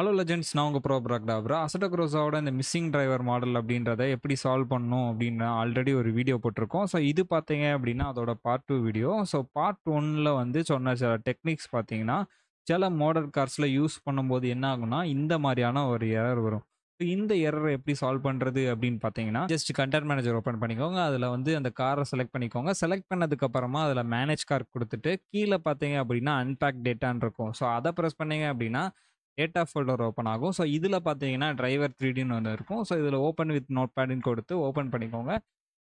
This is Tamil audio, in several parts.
ஹலோ லெஜெண்ட்ஸ் நான் உங்கள் ப்ரோ ப்ராக்டாப்ரா க்ரோஸாவோட இந்த மிஸ்ஸிங் டிரைவர் மாடல் அப்படின்றத எப்படி சால்வ் பண்ணணும் அப்படின்னு ஆல்ரெடி ஒரு வீடியோ போட்டிருக்கோம் ஸோ இது பார்த்தீங்க அப்படின்னா அதோட part two video so part ஒன்னில் வந்து சொன்ன சில டெக்னிக்ஸ் பார்த்தீங்கன்னா சில மாடல் கார்ஸில் யூஸ் பண்ணும்போது என்ன ஆகும்னா இந்த மாதிரியான ஒரு எரர் வரும் ஸோ இந்த எரரை எப்படி சால்வ் பண்ணுறது அப்படின்னு பார்த்தீங்கன்னா ஜஸ்ட் கண்டென்ட் மேனேஜர் ஓப்பன் பண்ணிக்கோங்க அதில் வந்து அந்த காரை செலக்ட் பண்ணிக்கோங்க செலக்ட் பண்ணதுக்கப்புறமா அதில் மேனேஜ் கார் கொடுத்துட்டு கீழே பார்த்தீங்க அப்படின்னா அன்பேக் டேட்டான் இருக்கும் ஸோ அதை ப்ரெஸ் பண்ணீங்க அப்படின்னா டேட்டா ஃபோல்டர் ஓப்பன் ஆகும் ஸோ இதில் பார்த்தீங்கன்னா டிரைவர் த்ரீடின்னு ஒன்று இருக்கும் ஸோ இதில் ஓப்பன் வித் நோட் பேடுன்னு கொடுத்து ஓப்பன் பண்ணிக்கோங்க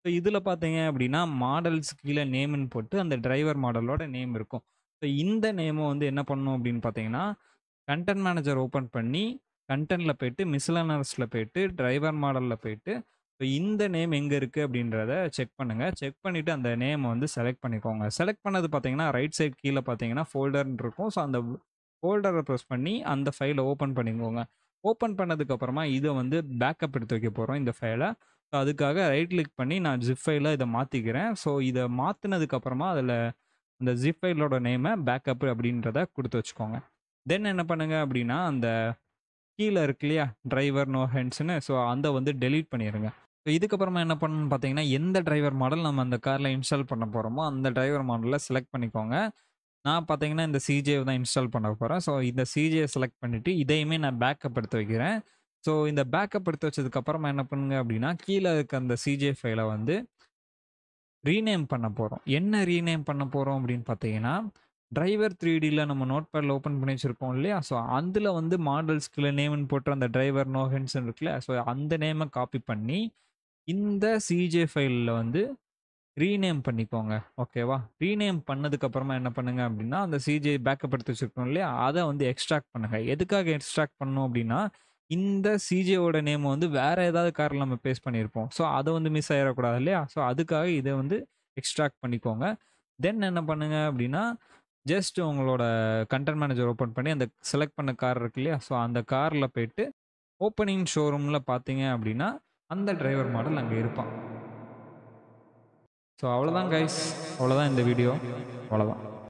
ஸோ இதில் பார்த்தீங்க அப்படின்னா மாடல்ஸ் கீழே நேம்னு போட்டு அந்த டிரைவர் மாடலோட நேம் இருக்கும் ஸோ இந்த நேமை வந்து என்ன பண்ணணும் அப்படின்னு பார்த்தீங்கன்னா கண்டென்ட் மேனேஜர் ஓப்பன் பண்ணி கண்டென்ட்டில் போயிட்டு மிஸ்லனர்ஸில் போயிட்டு டிரைவர் மாடலில் போயிட்டு ஸோ இந்த நேம் எங்கே இருக்குது அப்படின்றத செக் பண்ணுங்கள் செக் பண்ணிவிட்டு அந்த நேமை வந்து செலக்ட் பண்ணிக்கோங்க செலக்ட் பண்ணது பார்த்தீங்கன்னா ரைட் சைட் கீழே பார்த்தீங்கன்னா ஃபோல்டர்னு இருக்கும் ஸோ அந்த ஃபோல்டரை ப்ரெஸ் பண்ணி அந்த ஃபைலை ஓப்பன் பண்ணிக்கோங்க ஓப்பன் பண்ணதுக்கப்புறமா இதை வந்து பேக்கப் எடுத்து வைக்க போகிறோம் இந்த ஃபைலை ஸோ அதுக்காக ரைட் கிளிக் பண்ணி நான் ஜிப் ஃபைலில் இதை மாற்றிக்கிறேன் ஸோ இதை மாற்றினதுக்கப்புறமா அதில் அந்த ஜிப் ஃபைலோட நேமை பேக்கப் அப்படின்றத கொடுத்து வச்சுக்கோங்க தென் என்ன பண்ணுங்கள் அப்படின்னா அந்த கீழே இருக்கு இல்லையா டிரைவர் நோ ஹெண்ட்ஸ்னு ஸோ அந்த வந்து டெலீட் பண்ணிடுங்க ஸோ இதுக்கப்புறமா என்ன பண்ணணும்னு பார்த்தீங்கன்னா எந்த டிரைவர் மாடல் நம்ம அந்த காரில் இன்ஸ்டால் பண்ண போகிறோமோ அந்த டிரைவர் மாடலில் செலக்ட் பண்ணிக்கோங்க நான் பார்த்தீங்கன்னா இந்த சிஜே தான் இன்ஸ்டால் பண்ண போகிறேன் ஸோ இந்த சிஜே செலக்ட் பண்ணிவிட்டு இதையுமே நான் பேக்கப் எடுத்து வைக்கிறேன் ஸோ இந்த பேக்கப் எடுத்து வச்சதுக்கப்புறமா என்ன பண்ணுங்க அப்படின்னா கீழே இருக்க அந்த சிஜே ஃபைலை வந்து ரீநேம் பண்ண போகிறோம் என்ன ரீநேம் பண்ண போகிறோம் அப்படின்னு பார்த்தீங்கன்னா டிரைவர் த்ரீ டியில் நம்ம நோட் பேடில் ஓப்பன் பண்ணி வச்சுருப்போம் இல்லையா ஸோ அதில் வந்து மாடல்ஸ்க்குள்ளே நேம்னு போட்டு அந்த டிரைவர் நோஹென்ஸ் இருக்குல்ல ஸோ அந்த நேமை காப்பி பண்ணி இந்த சிஜே ஃபைலில் வந்து ரீநேம் பண்ணிக்கோங்க ஓகேவா ரீநேம் பண்ணதுக்கப்புறமா என்ன பண்ணுங்க அப்படின்னா அந்த சிஜிஐ பேக்கப் எடுத்து வச்சுருக்கோம் இல்லையா அதை வந்து எக்ஸ்ட்ராக்ட் பண்ணுங்க எதுக்காக எக்ஸ்ட்ராக்ட் பண்ணோம் அப்படின்னா இந்த சிஜேயோட நேம் வந்து வேற ஏதாவது காரில் நம்ம பேஸ் பண்ணியிருப்போம் ஸோ அதை வந்து மிஸ் ஆகிடக்கூடாது இல்லையா ஸோ அதுக்காக இதை வந்து எக்ஸ்ட்ராக்ட் பண்ணிக்கோங்க தென் என்ன பண்ணுங்க அப்படின்னா ஜஸ்ட் உங்களோட கண்டென்ட் மேனேஜர் ஓப்பன் பண்ணி அந்த செலக்ட் பண்ண கார் இருக்கு இல்லையா ஸோ அந்த காரில் போயிட்டு ஓப்பனிங் ஷோரூமில் பார்த்தீங்க அப்படின்னா அந்த டிரைவர் மாடல் அங்கே இருப்பான் ஸோ அவ்வளோதான் கைஸ் அவ்வளோதான் இந்த வீடியோ அவ்வளோதான்